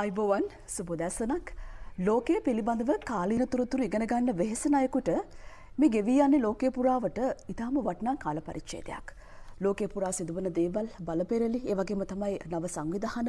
අයිබෝවන් සුබදැසනක් ලෝකය පිළිබඳව කාලීන තුරතුරු ඉගෙනගන්න වෙහෙසනයකුට මේ ගෙවී යන්නේ ලෝකය පුරාවට ඉතාම වටනා කාල පරිච්චේදයක්. ලෝකේ පුරා සිදුවන දේවල් බලපෙරලි ඒ වගේම තමයි නව සංවිධාන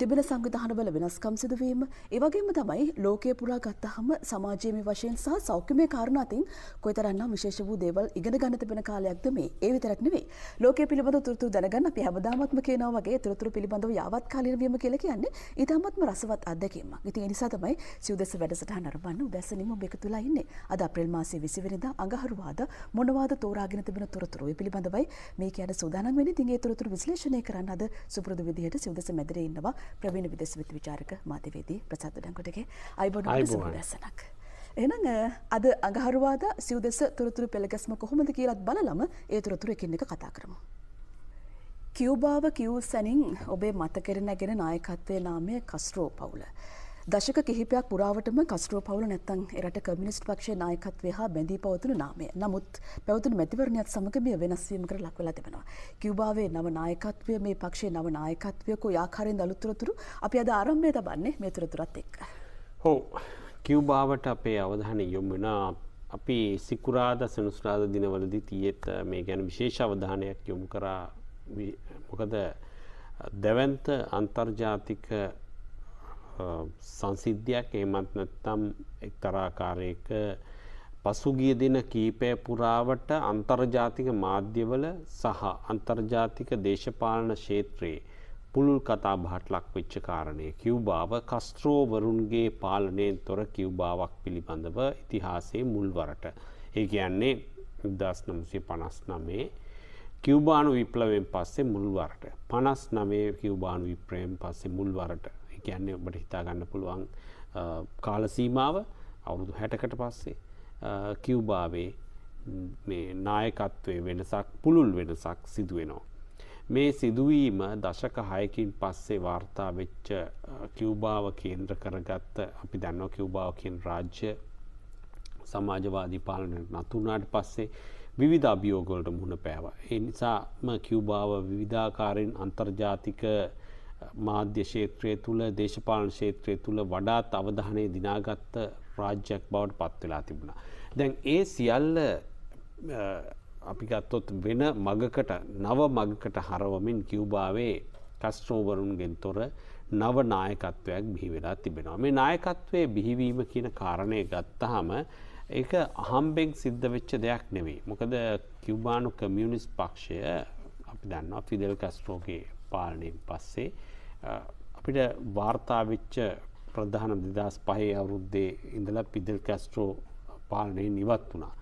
තිබෙන සංවිධානවල වෙනස්කම් සිදුවීම ඒ වගේම තමයි ලෝකේ පුරා ගත්තහම සමාජීය වශයෙන් සහ සෞඛ්‍යමය කාරණා අතින් කොයිතරම්නම් විශේෂ වූ දේවල් ඉගෙන ගන්න තිබෙන කාලයක්ද මේ ඒ විතරක් නෙවෙයි ලෝකයේ පිළිබඳ තොරතුරු දැනගන්න අපි හැමදාමත්ම කියනවා වගේ තොරතුරු පිළිබඳව යාවත්කාලින වීම කියලා කියන්නේ ඊටමත්ම රසවත් අත්දැකීමක් ඉතින් ඒ නිසා තමයි සිව්දෙස වැඩසටහන අරඹන්න උදැසනින්ම ඔබ එකතුලා ඉන්නේ අද අප්‍රේල් මාසයේ 20 වෙනිදා අඟහරුවාදා මොනවාද තෝරාගෙන තිබෙන තොරතුරු ඒ පිළිබඳවයි මේ ගැන සූදානම් වෙන්නේ. ඉතින් ඒ තොරතුරු විශ්ලේෂණය කරන්න අද සුපුරුදු විදිහට සිවුදස මැදිරේ ඉන්නවා ප්‍රවීණ විදේශ විත් විචාරක මාධ්‍යවේදී ප්‍රසාද් දඟකොටගේ අයිබෝන් සුබදසනක්. එහෙනම් අද අඟහරුවාදා සිවුදස තොරතුරු පෙළගැස්ම කොහොමද කියලාත් බලලම ඒ තොරතුරු එකින් එක කතා කරමු. කියවබාව කිව් සැනින් ඔබේ මතකෙර නැගෙන නායකත්වය නාමය කස්රෝ පවුල. දශක කිහිපයක් පුරාවටම කස්ට්‍රෝ පවුල නැත්තං එරට කමිනිස්ට් පක්ෂේ නායකත්වය හා බැඳී පවතුන නාමය. නමුත් පැවතුන මැතිවරණයත් සමග මෙය වෙනස්වීම කර ලක් වෙලා තිබෙනවා. කියුබාවේ නව නායකත්වය මේ පක්ෂේ නව නායකත්වය කොයි ආකාරයෙන්ද අලුත් තොරතුරු අපි අද ආරම්භය තබන්නේ මේ තොරතුරත් එක්ක. හෝ කියුබාවට අපේ අවධානය යොමු වෙනා අපි සිකුරාදා සෙනසුරාදා දිනවලදී තියෙත් මේ ගැන විශේෂ අවධානයක් යොමු කරා. මොකද දැවන්ත අන්තර්ජාතික සංසිද්ධියක් ඒමත් නැත්තම් එක් තරාකාරයක පසුගිය දෙන කීපය පුරාවට අන්තර්ජාතික මාධ්‍යවල සහ අන්තර්ජාතික දේශපාලන ශේත්‍රයේ පුළුල් කතා බහට ලක්වෙච්ච කාරණය කිව්බාව කස්ත්‍රෝවරුන්ගේ පාලනයෙන් තොර කිව්බාවක් පිළිබඳව ඉතිහාසේ මුල්වරට. ඒ කියන්නේ දස් නමුසේ පනස් නමේ කිව්බානු විප්ලවෙන් පස්සේ මුල්වරට. පනස් නමේ කිව්බානු විප්‍රයෙන් පස්සේ මුල්වරට කියන්නේ ඔබට හිතාගන්න පුළුවන් කාලසීමාව අවුරුදු හැටකට පස්සේ කිව්බාවේ මේ නායකත්වය වෙනසක් පුළුල් වෙනසක් සිදුවෙනවා. මේ සිදුවීම දශක හයකින් පස්සේ වාර්තා වෙච්ච කිව්බාව කේන්ද්‍ර කරගත්ත අපි දන්නෝ කිව්බාව කියෙන් රාජ්‍ය සමාජවාදී පාලනයට නතුනාට පස්සේ විවිධ අභියෝගොලට මුහුණ පෑවා. එනිසාම කිව්බාව විවිධාකාරයෙන් අන්තර්ජාතික මාධ්‍ය ශේත්‍රය තුළ දේශපාලන ශේත්‍රය තුළ වඩාත් අවධානය දිනාගත්ත රාජ්‍යයක් බවට පත්වෙලා තිබුණා. දැන් ඒ සියල්ල අපි ගත්තොත් වෙන මගකට නව මගකට හරවමින් කිව්බාවේ කස්ට්‍රෝවරුන්ගෙන් තොර නව නායකත්වයක් බිහිවෙලා තිබෙනවා. මේ නායකත්වය බිහිවීම කියන කාරණය ගත්තහම ඒ අහම්බෙන් සිද්ධ වෙච්ච දෙයක් නෙවෙයි. මොකද කිව්බානු කමියනිස් පක්ෂය අපි දන්නවා ෆිදල් කස්ට්‍රෝගේ පාලනයෙන් පස්සේ අපිට වාර්තාවෙච්ච ප්‍රධාන දෙදස් පහේ අවුරුද්දේ ඉඳලා පිදල් කැස්ට්‍රෝ පාලනය නිවත් වුණා.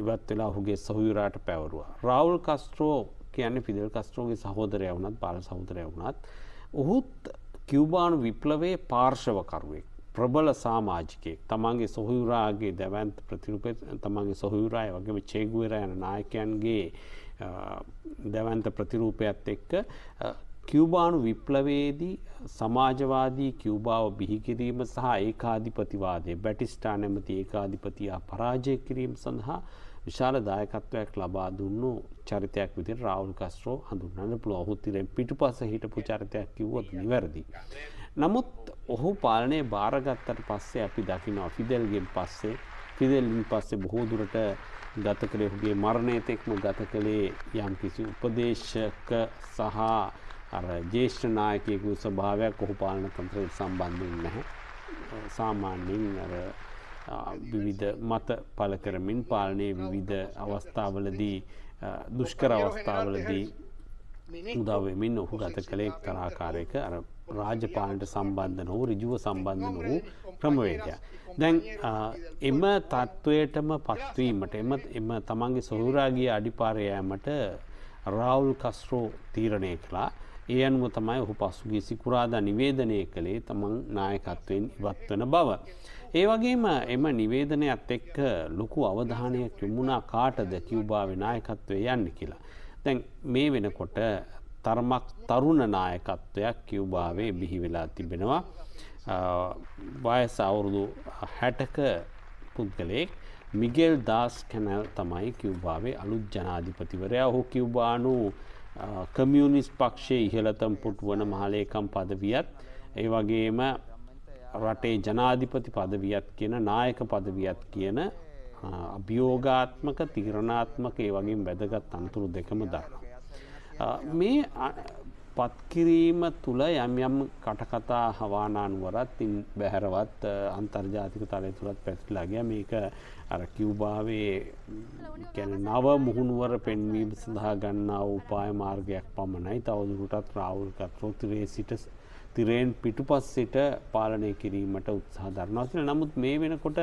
ඉවත් වෙලා හුගේ සහයුරාට පැවරුවා. රවුල් කස්ට්‍රෝ කියන පිදල් කස්ට්‍රෝගේ සහෝදරය වුණත් බාල සහෝදරය වුණත්. ඔහුත් කිව්බානු විප්ලවේ පාර්ශවකරුවෙක්. ප්‍රබල සාමාජිකයෙක් තමන්ගේ සොහයුරාගේ දැවන්ත ප්‍රතිරූප තමන්ගේ සොහයුරාය වගේම චේගුවර යන නායකයන්ගේ දැවන්ත ප්‍රතිරූපයත් එක්ක කියවබානු විප්ලවේදී සමාජවාදී කියවබාව බිහිකිරීම සහ ඒකාධිපතිවාදය බැටිස්ටා නැමති ඒකාධිපතියා පරාජය කිරීම සඳහා විශාල දායකත්වයක් ලබා දුන්නු චරිතයක් විදි රවුල් කස්රෝ හඳුන්නන්න පුළ ඔහුත්තිරෙන් පිටු පස හිටපු චරිතයක් කිව්වොත් නිවැරදි. නමුත් ඔහු පාලනය භාරගත්තට පස්සේ අපි දකින ෆිදල්ගෙන් පස්සේ ෆිදල්ලින් පස්සේ බොහෝදුරට ගත කළේ හුගේ මරණයතෙක්ම ගත කළේ යම් කිසි උපදේශක සහ අර ජේෂ්ඨ නායකයෙකු ස්වභාවයක් ඔහු පාලන තන්ත්‍රය සම්බන්ධයෙන් නැහැ. සාමාන්‍යයෙන් අර විවිධ මත පල කරමින් පාලනයේ විවිධ අවස්ථාවලදී දුෂ්කර අවස්ථාවලදී උදව්වෙමින් ඔහු ගත කළෙක් තරාකාරයක අර රාජපාලට සම්බන්ධ නොහු රිජුව සම්බන්ධ නොහු ක්‍රමවේදයක්. දැන් එම තත්ත්වයටම පත්වීමට එම එම තමන්ගේ සොහුරාගේ අඩිපාරයෑමට රාවුල් කස්රෝ තීරණය කලා ඒ අනුව තමයි ඔහු පසුගේ සිකුරාදා නිවේදනය කළේ තමන් නායකත්වයෙන් ඉවත්වන බව. ඒ වගේම එම නිවේදනයත් එක්ක ලොකු අවධානයක් යොමුණා කාටද කිව්භාව නායකත්වය යන්න කියලා. තැන් මේ වෙනකොට තර්මක් තරුණ නායකත්වයක් කිව්භාවේ බිහි වෙලා තිබෙනවා. වයස අවුරුදු හැටක පුද්ගලයෙක් මිගෙල් දස් කැනැල් තමයි කිව්භාවේ අලුත් ජනාධිපතිවරයා හෝ කිව්බානු කමියුනිස් පක්ෂයේ ඉහළතම් පුට් වන මහලේකම් පදවියත් ඒ වගේම රටේ ජනාධිපති පදවියත් කියන නායක පදවියත් කියන අභියෝගාත්මක තිරණාත්මක ඒ වගේ වැදගත් අන්තුරු දෙකම දරනවා. මේ පත්කිරීම තුළ යම් යම් කටකතා හවානානුවරත් ඉන් බැහැරවත් අන්තර්ජාතික තලය තුළත් පැතිලාගිය මේක අර කිව්භාවේ කැන නව මුහුණුවර පෙන්වීම සඳහා ගන්නා උපාය මාර්ගයක් පමණයි තවදුරටත් රාවුල් කත්‍රෝ තිරේ සිට තිරයෙන් පිටු පස්සට පාලනය කිරීමට උත්සාහ දරනවා කියලා නමුත් මේ වෙනකොට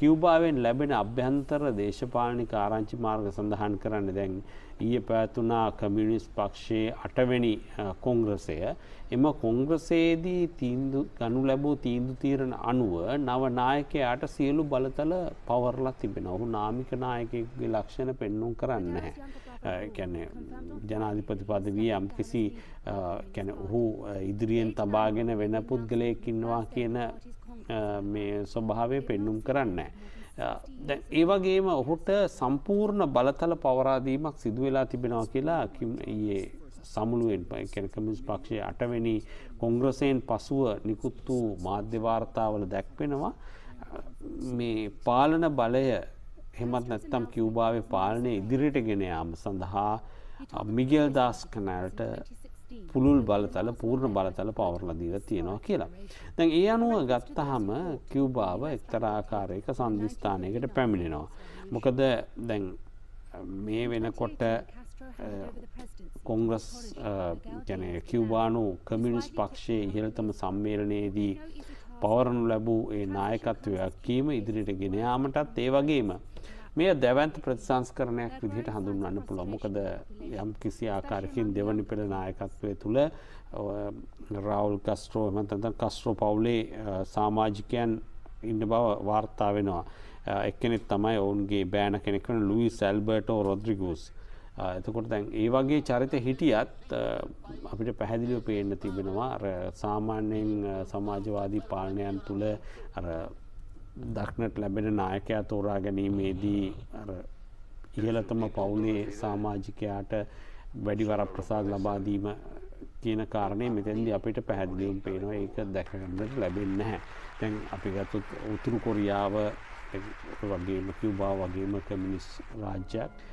කිව්බාවෙන් ලැබෙන අභ්‍යන්තර දේශපාලනික ආරංචි මාර්ග සඳහන් කරන්න දැන් ඊය පැවැතුනා කමියනිස් පක්ෂයේ අටවැනි කොංග්‍රසය එම කොංග්‍රසේදී තීන්දු ගනු ලැබූ තීන්දු තීරණ අනුව නව නායකයාට සියලු බලතල පවරලා තිබෙන ඔහු නාමික නායකගේ ලක්ෂණ පෙන්නුම් කරන්න කැනේ ජනාධිපති පදවිය යම් කිසි කැන ඔහු ඉදිරියෙන් තබාගෙන වෙන පුද්ගලයෙක් ඉන්නවා කියන මේ ස්වභාවය පෙන්නුම් කරන්න. ඒවගේම ඔහුට සම්පූර්ණ බලතල පවරාදීමක් සිදුවෙලා තිබෙනවා කියලා ඒ සමුළුවෙන් කැනකමිස් පක්ෂය අටවැනි කොංග්‍රසයෙන් පසුව නිකුත් වූ මාධ්‍යවාර්තාවල දැක්වෙනවා මේ පාලන බලය හෙමත් නැත්තම් කිව්භාව පාලනය ඉදිරිට ගෙන යාම සඳහා මිගෙල් දස්කනෑට පුළුල් බලතල පූර්ණ බලතල පවරල දීල තියෙනවා කියලා. දැන් ඒ අනුව ගත්තහම කිව්බාව එක්තරාකාරයක සංධස්ථානයකට පැමිණෙනවා. මොකද දැන් මේ වෙනකොට කොංග්‍රස් ගැන කිව්වානු කමිනිස් පක්ෂයේ ඉහළතම සම්මේලනයේදී පවරනු ලැබූ ඒ නායකත්වයක් කීම ඉදිරිට ගෙනයාමටත් ඒ වගේම මේ දැවන්ත ප්‍රතිසංස්කරණයක් විදිහට හඳුන්වන්න පුළුවන්. මොකද යම් කිසි ආකාරකින් දෙවනි පෙළ නායකත්වය තුළ රාවුල් කස්ට්‍රෝ එහෙම නැත්නම් කස්ට්‍රෝ පවුලේ සමාජිකයන් ඉන්න බව වාර්තා වෙනවා. එක්කෙනෙක් තමයි ඔවුන්ගේ බෑන කෙනෙක් වෙන ලුයිස් ඇල්බර්ටෝ රොඩ්රිගෝස්. එතකොට දැන් ඒ වගේ චරිත හිටියත් අපිට පැහැදිලිව පේන්න තිබෙනවා අර සාමාන්‍යයෙන් සමාජවාදී පාලනයන් තුළ අර දක්නට ලැබෙන නායකයා තෝරා ගැනීමේදී ඉහලතම පවුලේ සාමාජිකයාට වැඩිවර ප්‍රසාද ලබාදීම කියන කාරණය මෙතැන්දි අපිට පැහැදිලියුම් පේනවා ඒක දැකගන්නට ලැබෙන්න හැ තැන් අපි ගත්තුත් උතුරු කොරියාව වගේම කිව්බා වගේම කමිනිස් රාජ්‍යයක්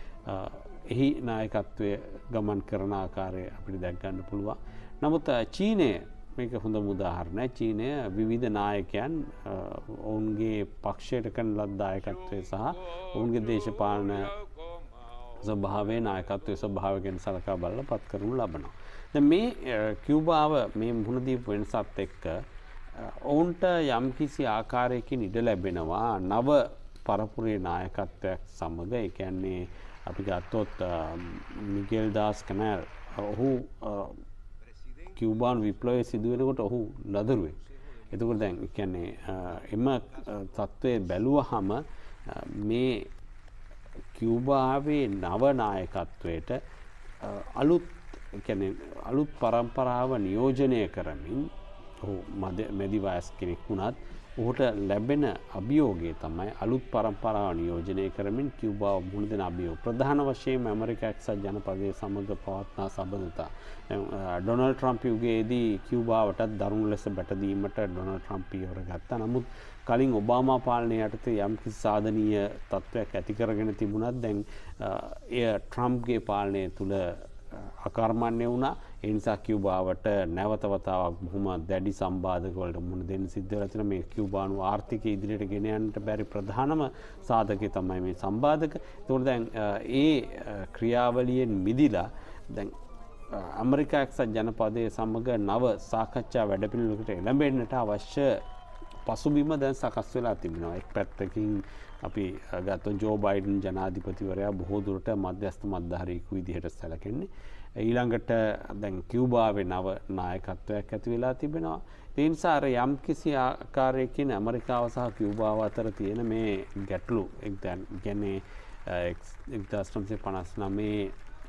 එහි නායකත්වය ගමන් කරන ආකාරය අපිට දැක්ගන්න පුළුවන් නමුත් චීනය මේක හොඳ මුදාහරණ චීනය විවිධ නායකයන් ඔවුන්ගේ පක්ෂයට කන ලද්දායකත්වය සහ ඔවුන්ගේ දේශපාලන ස්වභාවේ නායකත්වය ස්වභාවකෙන් සලකා බල්ල පත් කරනු ලබනවා. ද මේ කිව්බාව මේ මුහුණදීප වෙනසත් එක්ක ඔවුන්ට යම් කිසි ආකාරයකින් ඉඩ ලැබෙනවා නව පරපුරේ නායකත්වයක් සමඟ එකන්නේ අපි ගත්තොත් මිගෙල් දස් කනැල් ඔහු කිව්බාන් විප්ලවය සිදුවෙනකොට ඔහු ලදරුවේ. එතකට දැන් කියන්නේ එම තත්ත්වය බැලුව හම මේ කිව්බාවේ නවනායකත්වයට අලුත් අලුත් පරම්පරාව නියෝජනය කරමින් ඔහු මැදිවයස් කෙනෙක් වුණත් ඔහුට ලැබෙන අභියෝගේ තමයි අලුත් පරම්පරාව නියෝජනය කරමින් කිව්බාව මුණ දෙෙන අභියෝ ප්‍රධාන වශයෙන් ඇමරිකක්ස ජනපදය සමඟ පවත්නා සබඳතා. ඩොනල් ට්‍රම්පියුගේදී කිව්බාවටත් දරුණු ලෙස බැටදීමට ඩොනල් ට්‍රම්පියෝර ගත්තා නමුත් කලින් ඔබාමා පාලනය යටතේ යම්කි සාධනීය තත්ත්වයක් ඇතිකරගෙන තිබුණත් දැන් එය ට්‍රම්ප්ගේ පාලනය තුළ අකර්මණ්‍ය වුණා එනිසා කිව්බාවට නැවතවතාවක් බොහොම දැඩි සම්බාධකවලට මුණ දෙන්න සිද්ධවලතින මේ කිව්බානු ආර්ථික ඉදිරියට ගෙනයන්ට බැරි ප්‍රධානම සාධකය තමයි මේ සම්බාධක තුොට දැන් ඒ ක්‍රියාවලියෙන් මිදිලා දැන් ඇමරිකාක්සත් ජනපදය සමඟ නව සාකච්ඡා වැඩපිළිලකට එළඹෙන්න්නට අවශ්‍ය පසුබිම දැන් සකස් වෙලා තිබෙනවා එක් පැත්තකින් අපි ගත්ත ජෝ බයිඩන් ජනාධිපතිවරයා බොහෝදුරට මධ්‍යස්ත මධධාරයකු විදිහට සැලකෙන්නේ ඊළඟට දැන් කිව්බාවේ නව නායකත්වයක් ඇති වෙලා තිබෙනවා. තින්සාර යම් කිසි ආකාරයකින් ඇමරිකාව සහ කිව්බාව අතර තියෙන මේ ගැටලු එක්දැන් ගැනේ එක්දස්ටම්සේ පනස් නමේ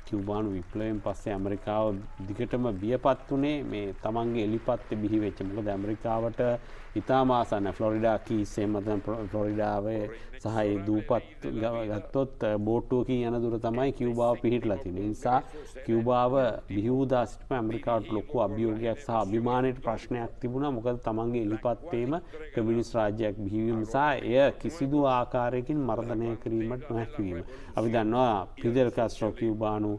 කිව්බානු විප්ලවෙන් පස්සේ ඇමරිකාව දිගටම බියපත් වනේ මේ තමන්ගේ එලිපත්ත බිහි වෙච්චමක දැමරිකාවට ඉතාමාසන්න ෆ්ලොරිඩා කීසේ මතන ෆ්ලොරිඩාවේ සහයි දූපත් ගත්තොත් බෝට්ටුවකින් යන දුර තමයි කිව්බාව පිහිට ලතින නිසා කිව්බාව බිහිවදාසිටම ඇමරිකාට ලොකු අභියෝගයක් සහ අභිමානයට ප්‍රශ්නයක් තිබුණා මොකද තමන්ගේ එලිපත්තේම කමිනිස් රාජ්‍යයක් බිහිවීම නිසා එය කිසිදු ආකාරයකින් මර්ධනය කිරීමට නොහැකිවීම. අපි දන්නවා පිදල් කස්ට්‍රෝ කිව්බානු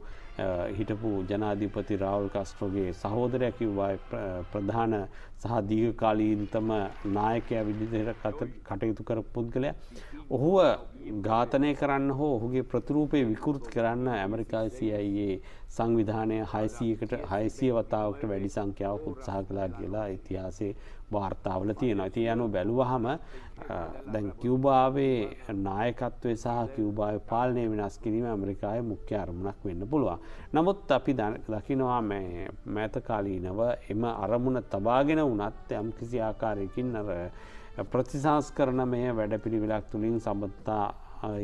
හිටපු ජනාධිපති රාවල් කස්ට්‍රෝගේ සහෝදරයක් කිව්වායි ප්‍රධාන සහ දීර්ඝකාලීනතම නායකයා විදිහට කටයුතු කරපු පුද්ගලයා. ඔහුව ඝාතනය කරන්න හෝ ඔහුගේ ප්‍රතිරූපය විකෘති කරන්න ඇමරිකායි CIAයේ සංවිධානය 600කට 600 වතාවකට වැඩි සංඛ්‍යාවක් උත්සාහ කළා කියලා ඉතිහාසයේ වාර්තාවල තියෙනවා. ඉතින් යනු බැලුවහම දැන් කියුබාවේ නායකත්වය සහ කියුබාවේ පාලනය වෙනස් කිරීම ඇමරිකාවේ මුඛ්‍ය අරමුණක් වෙන්න පුළුවන්. නමුත් අපි දකිනවා මෑත කාලීනව එම අරමුණ තබාගෙන වුණත් යම්කිසි ආකාරයකින් අර ප්‍රතිසංස්කරණමය වැඩපිළිවෙලක් තුළින් සබත්තා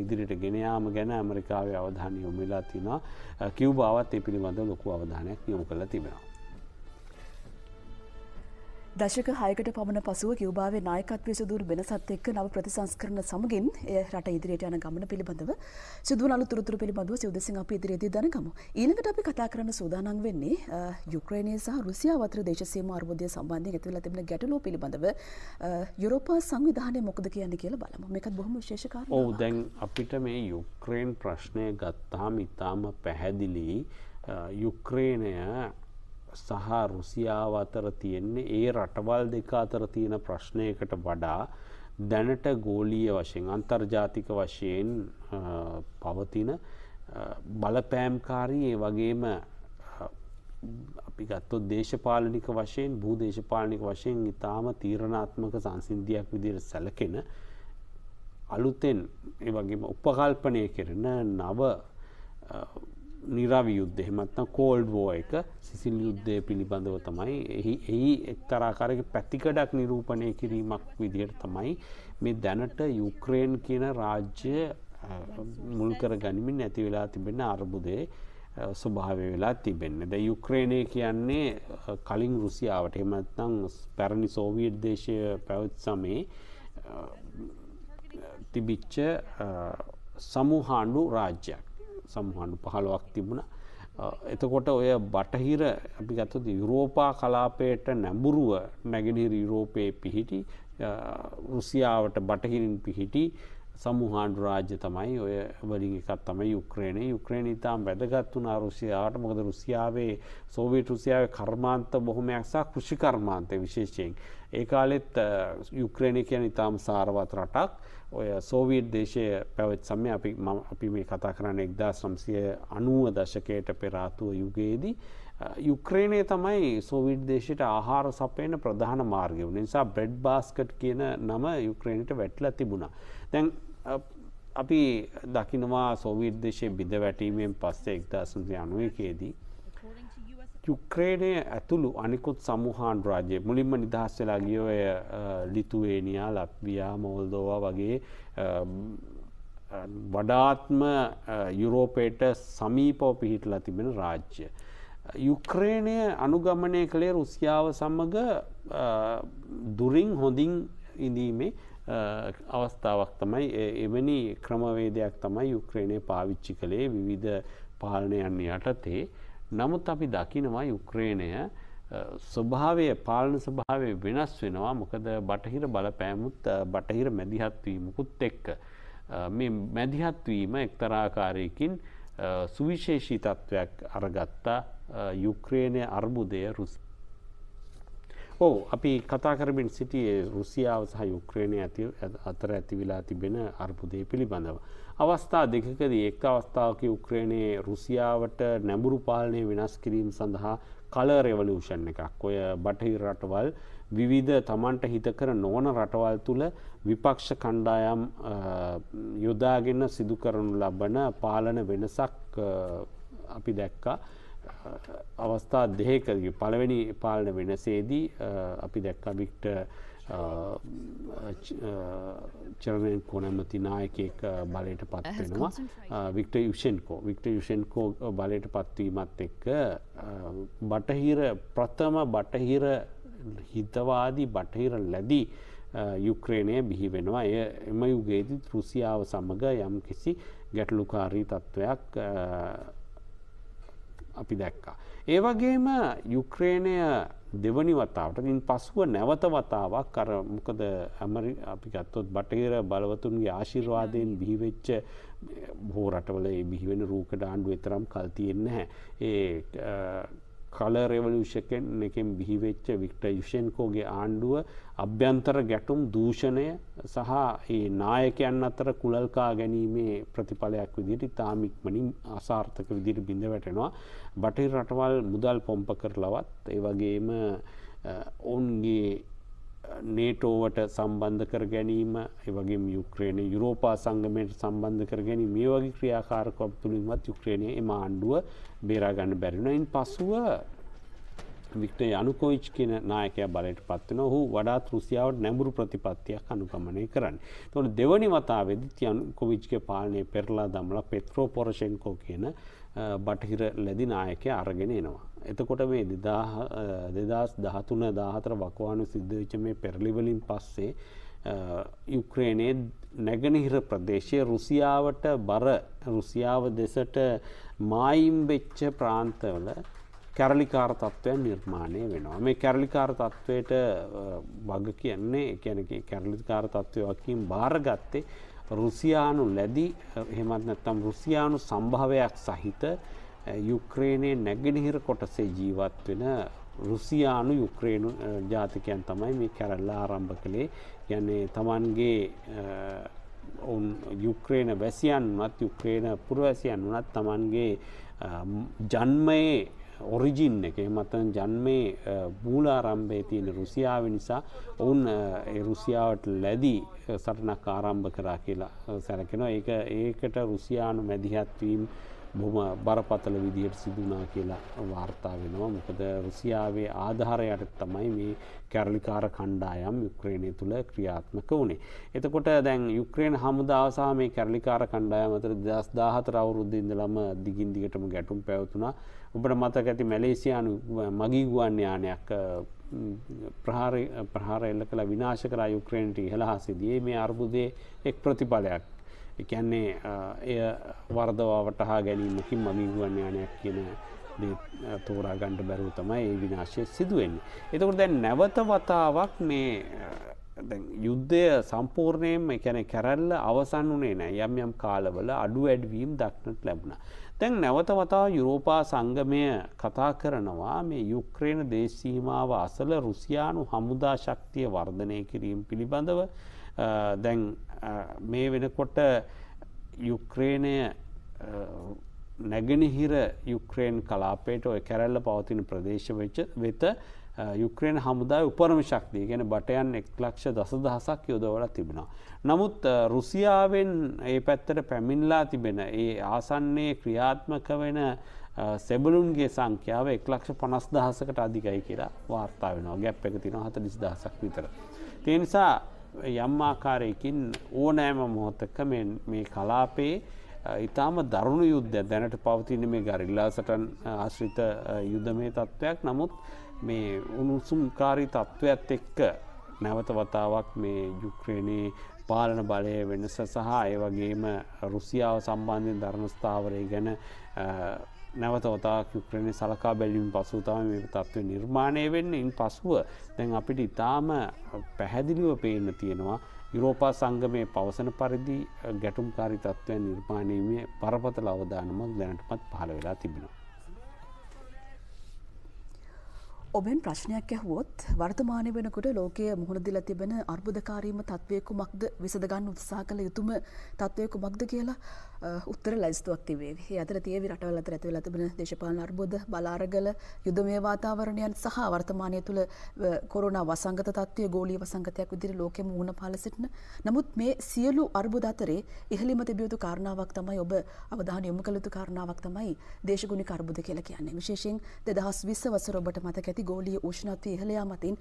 ඉදිරිට ගෙනයාම ගැන ඇමරිකාවේ අවධානය යොමවෙලා තිනා කිව්භාවත් ඒ පිළිබඳ ලොකු අවධානයක් යොමු කළ තිබෙනවා. දශක හයකට පමණ පසුව කිව්බාවේ නායකත්වය සිදුරු වෙනසත් එක්ක නව ප්‍රතිසංස්කරණ සමගින් එය රට ඉදිරියට යන ගමන පිළිබඳව සිදුවන අලුත් තොරතුරු පිළිබඳව සිව්දසින් අපි ඉදිරියේදී දැනගමු. ඊළඟට අපි කතා කරන්න සූදානම් වෙන්නේ යුක්‍රේනය සහ රුසියාව අතර දේශ සීමා අර්බුදය සම්බන්ධයෙන් ඇති වෙලා තිබෙන ගැටලුව පිළිබඳව යුරෝපා සංවිධානය මොකද කියන්නේ කියලා බලමු. මේකත් බොහොම විශේෂ කාරණාවක්. ඔව් දැන් අපිට මේ යුක්‍රේන් ප්‍රශ්නය ගත්තාම ඉතාම පැහැදිලි යුක්‍රේනය සහ රුසියාව අතර තියෙන්නේ ඒ රටවල් දෙක අතර තියෙන ප්‍රශ්නයකට වඩා දැනට ගෝලීය වශයෙන් අන්තර්ජාතික වශයෙන් පවතින බලපෑම්කාරී ඒ වගේම අපි ගත්තොත් දේශපාලනික වශයෙන් භූ දේශපාලනික වශයෙන් ඉතාම තීරණාත්මක සංසින්ධයක් විදිර සැලකෙන අලුතෙන් ඒ වගේම උපකල්පනය කරන නව නිරවි යුද්ධ එහෙමත්න කෝල්ඩ් වෝ එක සිසිල් යුද්ධය පිළිබඳව තමයි එහි එහි එක්තරාකාරක පැතිකඩක් නිරූපණය කිරීමක් විදියට තමයි මේ දැනට යුක්‍රේන් කියන රාජ්‍ය මුල්කර ගනිමින් ඇති වෙලා තිබෙන අර්බුදය ස්වභාවය වෙලා තිබෙන්න ද යුක්‍රේණය කියන්නේ කලින් රුසියාවට එමත්තං පැරණි සෝවියට් දේශය පැවත් සමේ තිබිච්ච සමුහාණ්ඩු රාජ්‍යයක් සම්හඩු පහළොවක් තිබුණ. එතකොට ඔය බටහිර අපි ගතද යුරෝපා කලාපයට නැඹුරුව නැගෙනහිර යුරෝපයේ පිහිටි රුසියාවට බටහිරින් පිහිටි සමුහාණ්ඩු රාජ්‍ය තමයි ඔය වලින් එකත් තමයි යුක්්‍රේණය යුක්්‍රේණ ඉතාම් වැදගත් වුණ රුසියාට මොකද රුසියාවේ සෝවිට රුසියාව කර්මාන්ත බොහොමයක් සහ කෘෂිකර්මාන්තය විශේෂයෙන්. ඒ කාලෙත් යුක්්‍රේණය කියන ඉතාම් සාරවත් රටක්. ඔය සෝවියට් දේශය පැවත් සම්ය අපි අපි මේ කතා කරන්න එක්දා සම්සිය අනුව දශකයට පෙරාතුව යුගයේදී. යුක්‍රේණය තමයි සෝවිට් දේශයට ආහාර සපයන ප්‍රධාන මාර්ගය වන නිසා බෙඩ් බාස්කට් කියන නම යුක්‍රේණයට වැටල තිබුණා. දැන් අපි දකිනවා සෝවිට් දේශය බිඳ වැටීමෙන් පස්සේ එක්දා සුන්සිය අනුවකේදී. යුක්‍රේණය ඇතුළු අනිකුත් සමහාන් රාජ්‍යය මුලින්ම නිදහස් වෙලා ගියෝය ලිතුවේනියා ලක්වියා මෝල්දෝවා වගේ වඩාත්ම යුරෝපේට සමීපව පිහිටලා තිබෙන රාජ්‍ය. යුක්‍රේණය අනුගමනය කළේ රුසියාව සමඟ දුරින් හොඳින් ඉඳීමේ අවස්ථාවක් තමයි එවැනි ක්‍රමවේදයක් තමයි යුක්‍රේණය පාවිච්චි කළේ විවිධ පාලනයන් යටතේ. නමුත් අපි දකිනවා යුක්‍රේණය ස්වභාවය පාලන ස්වභාවය වෙනස් වෙනවා මොකද බටහිර බලපෑමුත් බටහිර මැදිහත්වීමකුත් එක්ක. මේ මැදිහත්වීම එක්තරාකාරයකින් සුවිශේෂී තත්ත්වයක් අරගත්තා යුක්‍රේණය අර්බුදය රුස්. ඕ අපි කතාකරමින් සිටියේ රුසියාව සහ යුක්‍රේණය ඇති අතර ඇතිවිලා තිබෙන අර්බුදය පිළිබඳව. අවස්ථා දෙකකදී එක් අවස්ථාවක උක්‍රේණයේ රුසියාවට නැඹුරු පාලනය වෙනස් කිරීම සඳහා කල රෙවලූෂන් එකක් ඔය බටහි රටවල් විවිධ තමන්ට හිතකර නොවන රටවල් තුළ විපක්ෂ කණ්ඩායම් යොදාගෙන සිදු කරනු ලබන පාලන වෙනසක් අපි දැක්කා අවස්ථා දෙහකදී පළවෙනි පාලන වෙනසේදී අපි දැක්ක වික්ට චරණයෙන් කොනැමති නායකෙක් බලයට පත්වෙනවා වික්ට යුෂෙන්කෝ වික්ට යුෂෙන්කෝ බලයට පත්වීමත් එක්ක බටහිර ප්‍රථම බටහිර හිතවාදී බටහිර ලැදී යුක්‍රේණය බිහි වෙනවා එය එම යුගේදී රුසියාව සමඟ යම් කිසි ගැටලුකාරී තත්ත්වයක් අපි දැක්කා. ඒවගේම යුක්‍රේණය දෙවනි වතාවටකින් පසුව නැවත වතාවක් අර මොකද ඇමරි අපි ගත්තොත් බටහිර බලවතුන්ගේ ආශිර්වාදයෙන් බිහිවෙච්ච හෝ රටවල බිහිවෙන රූකඩ ආණ්ඩුව එතරම් කල්තියෙන්න හැ ඒ කල රෙවලූෂකෙන් එකෙන් බිහිවෙච්ච වික්ට යුෂෙන්කෝගේ ආණ්ඩුව අභ්‍යන්තර ගැටුම් දූෂණය සහ ඒ නායකයන් අතර කුලල්කා ගැනීමේ ප්‍රතිඵලයක් විදිට ඉතාමික්මනින් අසාර්ථක විදිරි බිඳ වැටෙනවා බටහි රටවල් මුදල් පොම්ප කරලවත් ඒ වගේම ඔවුන්ගේ නේටෝවට සම්බන්ධ කර ගැනීම එවගේ යුක්‍රේණ යුරෝපා සංගමයට සම්බන්ධ කර ගැනීම මේ වගේ ක්‍රියාකාරකොප් තුළින්වත් යුක්‍රේණය එම ආණ්ඩුව බේරාගන්න බැරිුණයින් පසුව වික්ට යනුකෝයිච් කියන නායකය බලට පත්වන හු වඩාත් රුසියාවට නැඹුරු ප්‍රතිපත්තියක් අනුගමනය කරන්න. තොට දෙවනි වතාවෙදිත් යනුකොවිච්ගේ පාලනය පෙරලා දම්ල පෙත්‍රෝ පොරෂෙන්කෝ කියන බටහිර ලැදි නායකය අරගෙන එනවා. එතකොට මේ දෙදස් දහතුන දාහතර වකවානු සිද්ධවෙච්ච මේ පෙරලිවලින් පස්සේ යුක්‍රේනයේ නැගනහිර ප්‍රදේශය රුසියාවට බර රුසියාව දෙසට මායිම් වෙච්ච ප්‍රාන්තවල කැරලිකාර තත්ත්වයන් නිර්මාණය වෙනවා මේ කැරලිකාර තත්ත්වයට වග කියන්නේ එකැන කැරලිකාර තත්ත්වය වකින් භාරගත්තේ රුසියානු ලැදි හෙමත් නැත්තම් රුසියානු සම්භාවයක් සහිත යුක්‍රේණය නැගෙනහිර කොටසේ ජීවත් වෙන රුසියානු යුක්‍රේණු ජාතිකයන් තමයි මේ කැරල්ලා ආරම්භ කළේ යන්නේ තමන්ගේ ඔවුන් යුක්‍රේණ වැසියන් වනත් යුක්‍රේණ පුරවැසියන් වනත් තමන්ගේ ජන්මයේ ඔරිජින් එක මතන් ජන්මේ බූලාරම්භය තියෙන රුසියාව නිසා ඔවුන් රුසියාවට ලැදී සටනක් ආරම්භ කරා කියලා සැලකෙනවා ඒ ඒකට රුසියානු මැදිහත්වීම් බොම බරපතල විදිහට සිදුනා කියලා වාර්තා වෙනවා මොකද රුසියාවේ ආධාරයට තමයි මේ කැරලිකාර කණ්ඩායම් යුක්්‍රේණය තුළ ක්‍රියාත්මක වුණේ. එතකොට දැන් යුක්්‍රේණ හමුදාසා මේ කැරලිකාර කණ්ඩායම අතර දස් දාහතර අවුරුද්ධඉදලම දිගින් දිගටම ගැටුම් පැවතුනා ඔබට මතක ඇති මැලේසියානු මගී ගුවන් යානයක් ප්‍රහාර එල්ල කළ විනාශ කර යුක්්‍රේණට හලා සිදියේ මේ අර්බුදය එක් ප්‍රතිඵලයක් එකන්නේ එය වර්ධවාවට හා ගැනීමකින් මමිගුවන්යානයක් කියන තෝරාගණ්ඩ බැරූ තමයි ඒ විනාශය සිදුවෙන්. එතකට දැන් නැවත වතාවක් මේ යුද්ධය සම්පූර්ණයෙන් එකැන කැරල්ල අවසන් වනේ නෑ යම් යම් කාලවල අඩු ඇඩවීම් දක්නට ලැබුණ. තැන් නැවත වතා යුරෝපා සංගමය කතා කරනවා මේ යුක්‍රේණ දේශීමාව අසල රුසියානු හමුදා ශක්තිය වර්ධනය කිරීම් පිළිබඳව දැන් uh, uh, මේ වෙනකොට යුක්‍රේණය uh, නැගෙනහිර යුක්‍රේන් කලාපේට ඔය කැරල්ල පවතින ප්‍රදේශ වෙච්ච වෙත යුක්‍රේන් හමුදාය උපරම ශක්තිය ගැන බටයන් එක් ලක්ෂ දස දහසක් යොදවල තිබුණා. නමුත් රුසියාවෙන් ඒ පැත්තට පැමිණලා තිබෙන ඒ ආසන්නේ ක්‍රියාත්මක වෙන සෙබලුන්ගේ සංඛ්‍යාව එක් ලක්ෂ පනස් දහසකට අධිකයි කියලා වාර්තා වෙනවා ගැප් එක තින හත ලිස් දහසක් විතර. තිනිසා යම් ආකාරයකින් ඕනෑම මොහොතක මේ කලාපේ ඉතාම දරුණු යුද්ධ දැනට පවතින මේ ගරිල්ලා සටන් ආශ්‍රිත යුද මේ තත්ත්වයක් නමුත් මේ උණුසුම්කාරී තත්ත්වයක්ත් එක්ක නැවත වතාවක් මේ යුක්්‍රේණයේ පාලන බලය වෙනස සහ ඒ වගේම රුසියාව සම්බන්ධයෙන් ධර්මස්ථාවරය ගැන නැවතවතාක් යුක්්‍රණය සලකා බැලින් පසුතාව මේ තත්ත්ව නිර්මාණය වෙන්න ඉන් පසුව දැන් අපිට ඉතාම පැහැදිලිව පේන්න තියෙනවා යුරෝපා සංගමය පවසන පරිදි ගැටුම්කාරි තත්ත්වය නිර්මාණයීමේ පරපතල අවධානමක් දැනටමත් පහළ වෙලා තිබෙනවා. ඔබෙන් ප්‍රශ්නයක් ඇහුවොත් වර්තමානය වෙනකොට ලෝකය මුහුණදිල තිබෙන අර්බුදකාරීම තත්වයකු මක්ද විසඳගන්න උත්සා කළ යුතුම තත්වයකු මක්ද කියලා උත්තර ලැස්තුවක් තිවේ අතර තිය රටවල ඇතිව ලතිබෙන දේශපාල අර්බුද බලාරගල යුදමය වාතාවරණයන් සහ වර්තමානය තුළ කොරුණ වසංගත තත්වය ගෝලී වසංගතයක් විදිරි ලෝකෙම මුණ පාලසිටන නමුත් මේ සියලු අර්බුධතරේ ඉහළිම තිබියුතු කාරණාවක් තමයි ඔබ අවධාන යොමු කළතු කාරණාවක් තමයි දේශගුණි කර්බුද කියලා කියන්නේ විශේෂෙන් දෙදහස් විස්ස වසර ඔබට මතක ඇති අපි ගෝලිය ෂණත්වය ඉහළයා මතින්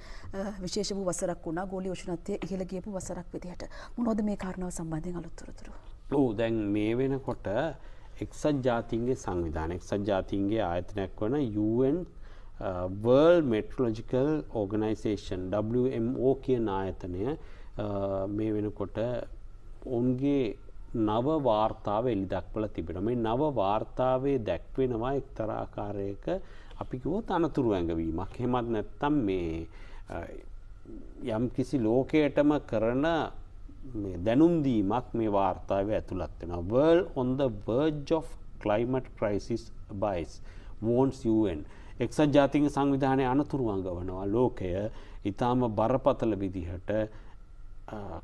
විශේෂ වූ වසරක් වුණා ගෝලි ෂණත්වය ඉහළගියපු වසරක් විදිහට මොනොද මේ කාරණාව සම්බන්ධයෙන් අලුත්තුරතුරු. ඕ දැන් මේ වෙනකොට එක්සත් ජාතින්ගේ සංවිධාන එක්සත් ජාතින්ගේ ආයතනයක් වන UN world meteorological organisation WMO කියන ආයතනය මේ වෙනකොට ඔවුන්ගේ නව වාර්තාව එලි දක්වල තිබෙන මේ නව වාර්තාවේ දැක්වෙනවා එක්තරාකාරයක අපි කිවොත් අනතුරු ඇඟවීමක් හෙමත් නැත්තම් මේ යම් කිසි ලෝකයටම කරන දැනුම්දීමක් මේ වාර්තාව ඇතුළත් වෙන. World on the verge of climate crisis bias warns UN එක්සත් ජාතික සංවිධානය අනතුරු අඟවනවා ලෝකය ඊටාම බරපතල විදිහට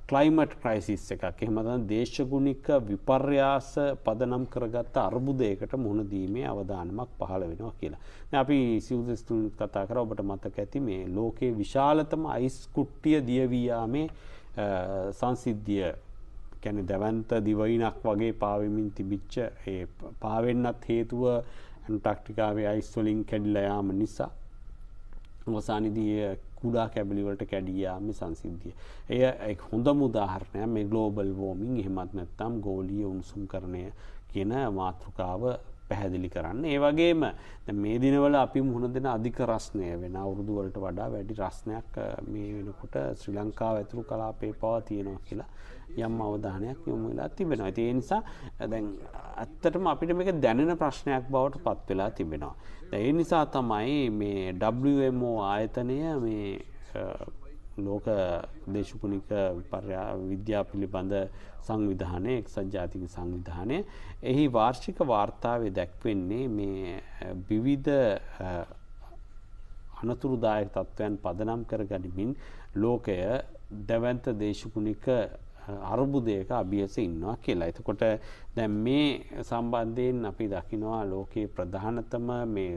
කලයිමට් ක්‍රයිසිස් එකක් එහෙමතන් දේශගුණික විපර්යාස පදනම් කරගත්ත අර්බුදයකට මුහුණ දීමේ අවධානමක් පහළ වෙනවා කියලා. අපි සිවදස්තුන් කතා කර ඔබට මතක ඇති මේ ලෝකයේ විශාලතම අයිස් කුට්ටිය දියවීයාමේ සංසිද්ධිය කැන දැවන්ත දිවයිනක් වගේ පාවමින් තිබිච්ච පාවෙන්නත් හේතුව ඇන්ටක්ටිකාවේ අයිස්වලින් කැඩිලයාම නිසා අවසානිදී කුඩා කැබිලිවලට කැඩියයාම සංසිද්ධිය. එය එක් හොඳ මුදාහරණය මේ ගලෝබල් වෝමින් එහෙමත් නැත්තම් ගෝලිය උණුසුම් කරණය කියන මාතෘකාව පැහැදිලි කරන්න. ඒ වගේම මේ දිනවල අපි මුහුණ දෙන අධික රස්නය වෙන අවුරුදු වලට වඩා වැඩි රස්නයක් මේ වෙනකොට ශ්‍රී ලංකාව ඇතුළු කලාපේ පවා තියෙනවා කියලා යම් අවධානයක් යොමු වෙලා තිබෙනවා. ඒ නිසා දැන් ඇත්තටම අපිට මේක දැනෙන ප්‍රශ්නයක් බවට පත් වෙලා තිබෙනවා. ඒ නිසා තමයි මේ WMO ආයතනය මේ ලෝක දේශපුනික විපර්යා විද්‍යා පිළිබඳ සංවිධානය එක්සත් ජාතික සංවිධානය එහි වාර්ෂික වාර්තාවේ දැක්වෙන්නේ මේ විවිධ අනතුරුදායක තත්ත්වයන් පදනම් කර ගනිමින් ලෝකය දැවන්ත දේශපුනික අරබුදයක අභියස ඉන්නවා කියලා. එතකොට දැන් මේ සම්බන්ධයෙන් අපි දකිනවා ලෝකයේ ප්‍රධානතම මේ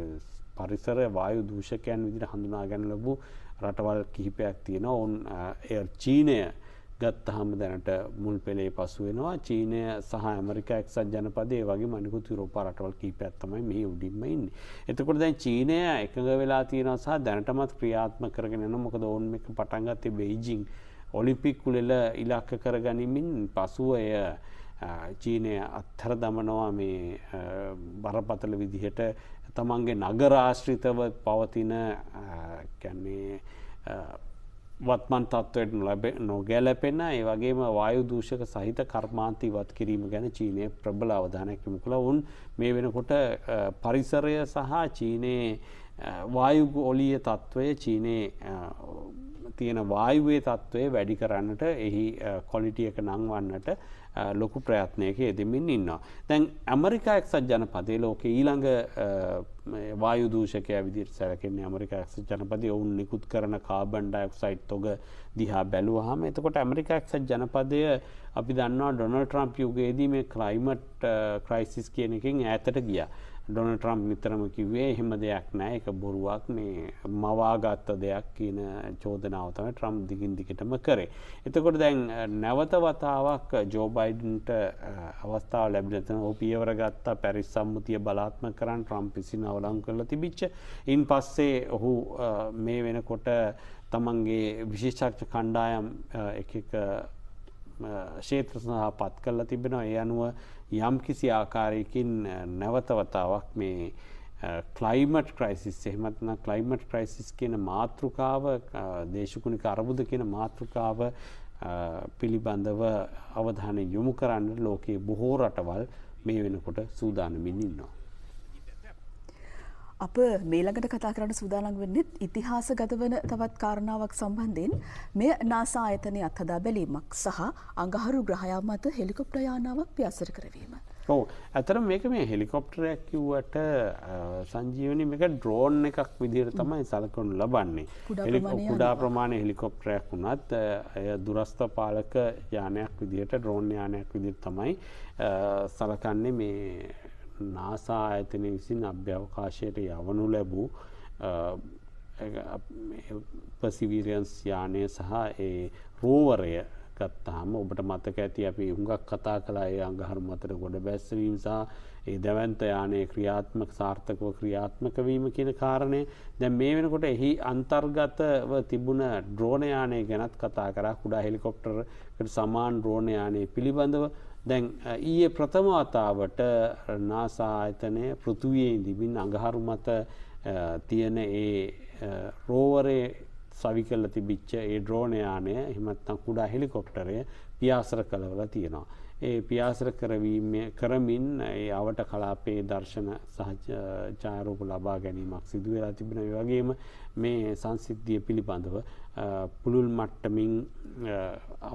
පරිසර වායු දූෂකයන් විදිට හඳුනා ගැන ලබූ රටවල් කිහිපයක් තියෙන ඔවන් චීනය ගත්තහම දැනට මුල් පෙළේ පසුවෙනවා චීනය සහ ඇමරිකා එක්සත් ජනපදේ වගේ මනිකුත් යුරෝපා රටවල් කීපයක්ත්තමයි මෙහි උඩින්ම ඉන්න. එතකොට දැන් චීනය එකඟ වෙලා තියෙනවා සහ දැනටමත් ක්‍රියාත්ම කරගෙන න මොකද ඔවන් එක පටන්ගත්තේ බෙයිජිං ඔලිම්පික් කුලෙල ඉලක්ක කරගනිමින් පසුව එය චීනය අත්හර දමනවා මේ බරපතල විදිහට තමන්ගේ නගරාශ්‍රිතව පවතින කැන්නේ වත්මන් තත්ත්වයට නොලැබ නොගැලපෙන ඒ වගේම වායුදූෂක සහිත කර්මාන්තිවත් කිරීම ගැන චීනය ප්‍රබල අවධානයක්කිමු කළ උන් මේ වෙනකොට පරිසරය සහ චීනයේ වායුග ඔලිය තත්ත්වය චීනයේ තියෙන වායුවේ තත්ත්වය වැඩි කරන්නට එහි කොලිටියක නංවන්නට ලොකු ප්‍රයත්නයක යෙදමින් ඉන්නවා. තැන් ඇමරිකා එක්සත් ජනපදේ ලෝක ඊළඟ වායුදූෂකය විදිර සැලකෙන්නේ ඇමරිකා එක්සත් ජනපද ඔවුන් නිකුත් කරන කාබන්්ඩයක් සයිට් තොග දිහා බැලුවහම එතකොට ඇමරිකා එක්සත් ජනපදය අපි දන්නවා ඩොනල් ට්‍රම්ප යුගයේදී මේ ක්ලයිමට් ක්‍රයිසිස් කියන එකින් ඇතට ගියා. ඩොන ට්‍රම්ප් නිතරම කිවේ එහෙම දෙයක් නෑ එක බොරුවක් මේ මවාගත්ත දෙයක් කියන චෝදනාවතම ට්‍රම් දිගින් දිගටම කරේ. එතකොට දැන් නැවත වතාවක් ජෝබයිඩන්ට අවස්ථාව ලැබිලතන ඕපියවර ගත්තා පැරිස් සම්මුතිය බලාත්ම කරන්න ට්‍රම් පිසින් අවලං කරලා තිබිච්ච. ඉන් පස්සේ ඔහු මේ වෙනකොට තමන්ගේ විශේෂක්ෂ කණ්ඩායම් එක ශේත්‍රසහ පත් කරලා තිබෙනවා ඒ අනුව යම් කිසි ආකාරයකින් නැවතවතාවක් මේ කලයිමට් ක්‍රයිසිස් එහෙමත්න කලයිමට් ක්‍රයිසිස් කියන මාතෘකාව දේශකුණික අරබුද කියන මාතෘකාව පිළිබඳව අවධානය යොමු කරන්න ලෝකයේ බොහෝ රටවල් මේ වෙනකොට සූදානමින් ඉන්නවා. අප මේ ළඟට කතා කරන්න සූදානම් වෙන්නේ ඉතිහාසගත වන තවත් කාරණාවක් සම්බන්ධයෙන් මෙය NASA ආයතනයේ අත්හදා බැලීමක් සහ අඟහරු ග්‍රහයා මත හෙලිකොප්ටර් යානාවක් පියසර කරවීම. ඔව්. ඇත්තටම මේක මේ හෙලිකොප්ටරයක් කිව්වට සංජීවනි මේක ඩ්‍රෝන් එකක් විදිහට තමයි සලකනු ලබන්නේ. කුඩා ප්‍රමාණයේ හෙලිකොප්ටරයක් වුණත් එය දුරස්ථ පාලක යානයක් විදිහට ඩ්‍රෝන් යානයක් විදිහට තමයි සලකන්නේ මේ නාසා ආයතන විසින් අභ්‍යවකාශයට යවනු ලැබූ පසිවිරන්ස් යානය සහ ඒ රෝවරය ගත්තාම ඔබට මතක ඇති අපි හුඟක් කතා කලා ඒ අඟහරු මතර ගොඩ බැස්සවීම සහ ඒ දැවන්ත යානය ක්‍රියාත්මක සාර්ථකව ක්‍රියාත්මකවීම කියන කාරණය දැ මේ වෙනකොට එහි අන්තර්ගතව තිබුණ ඩ්‍රෝණයානය ගැනත් කතා කරා කුඩා හෙලිකොප්ටරකට සමාන් ද්‍රෝණයානය පිළිබඳව දැන් ඊයේ ප්‍රථම වතාවට නාසා ආයතනය පෘථුවේ ඉඳිමින් අඟහරු මත තියෙන ඒ රෝවරේ සවි කරලා තිබිච්ච ඒ ඩ්‍රෝන යානය එහෙමත් නැත්නම් කුඩා හෙලිකොප්ටරය පියාසර කළවලා තියෙනවා. ඒ පියාසර කරවීම කරමින් ඒ අවට කලාපේ දර්ශන සහ ඡායරූප ලබා ගැනීමක් සිදු වෙලා තිබෙන ඒ වගේම මේ සංසිද්ධිය පිළිබඳව පුළුල් මට්ටමින්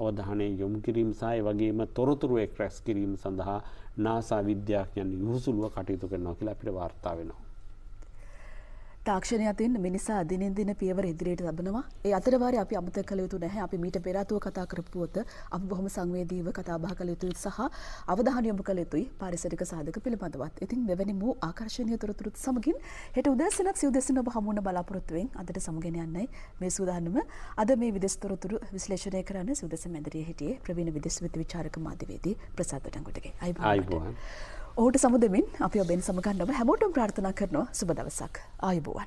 අවධානය යොමු කිරීම සහ ඒ වගේම තොරතුරු එක් රැස් කිරීම සඳහා නාසා විද්‍යාඥයන් යහුසුලුව කටයුතු කරනවා කියලා අපිට වාර්තා වෙනවා තාක්ෂණය අතින් මිනිසා දිනින් දින පියවර ඉදිරියට ලබනවා. ඒ අතරවාරි අපි අමතක කළ යුතු නැහැ. අපි මීට පෙර අතව කතා කරපු පොත අපි බොහොම සංවේදීව කතා බහ කළ යුතුයි සහ අවධානය යොමු කළ යුතුයි පාරිසරික සාධක පිළිබඳවත්. ඉතින් මෙවැනි මූ ආකර්ෂණීය තොරතුරුත් සමගින් හෙට උදෑසනත් සිව් දෙසින ඔබ හමුවන බලාපොරොත්තුවෙන් අදට සමගෙන යන්නයි මේ සූදානම. අද මේ විදෙස් තොරතුරු විශ්ලේෂණය කරන්න සිව් දෙස මැදිරියේ හිටියේ ප්‍රවීණ විදෙස් විද්‍යාචාරක මාධ්‍යවේදී ප්‍රසාද් වටංගොඩගේ. අයිබෝවන්. ඔහුට සමුදමින් අපි ඔබෙන් සමගන්නව හැමෝටම ප්‍රාර්ථනා කරනවා සුබ දවසක් ආයුබෝවන්